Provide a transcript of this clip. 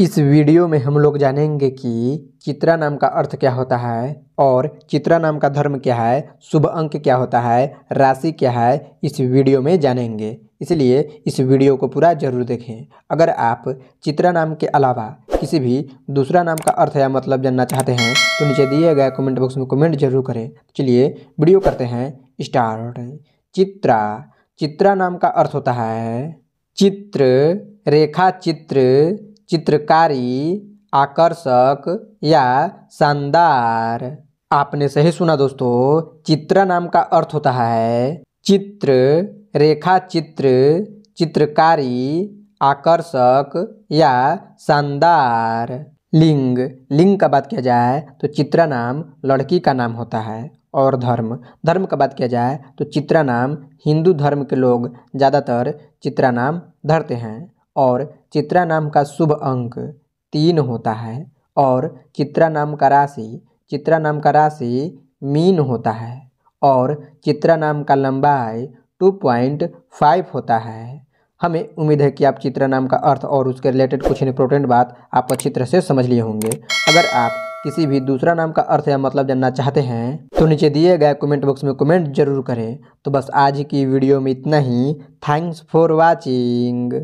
इस वीडियो में हम लोग जानेंगे कि चित्रा नाम का अर्थ क्या होता है और चित्रा नाम का धर्म क्या है शुभ अंक क्या होता है राशि क्या है इस वीडियो में जानेंगे इसलिए इस वीडियो को पूरा जरूर देखें अगर आप चित्रा नाम के अलावा किसी भी दूसरा नाम का अर्थ या मतलब जानना चाहते हैं तो नीचे दिए गए कमेंट बॉक्स में कमेंट जरूर करें चलिए वीडियो करते हैं स्टार्ट चित्रा चित्रा नाम का अर्थ होता है चित्र रेखा चित्र चित्रकारी आकर्षक या शानदार आपने सही सुना दोस्तों चित्र नाम का अर्थ होता है चित्र रेखा चित्र चित्रकारी आकर्षक या शानदार लिंग लिंग का बात किया जाए तो चित्र नाम लड़की का नाम होता है और धर्म धर्म का बात किया जाए तो चित्र नाम हिंदू धर्म के लोग ज़्यादातर चित्र नाम धरते हैं और चित्रा नाम का शुभ अंक तीन होता है और चित्रा नाम का राशि चित्रा नाम का राशि मीन होता है और चित्रा नाम का लंबाई टू पॉइंट फाइव होता है हमें उम्मीद है कि आप चित्रा नाम का अर्थ और उसके रिलेटेड कुछ इंपोर्टेंट बात आप अच्छी तरह से समझ लिए होंगे अगर आप किसी भी दूसरा नाम का अर्थ या मतलब जानना चाहते हैं तो नीचे दिए गए कमेंट बॉक्स में कमेंट जरूर करें तो बस आज की वीडियो में इतना ही थैंक्स फॉर वॉचिंग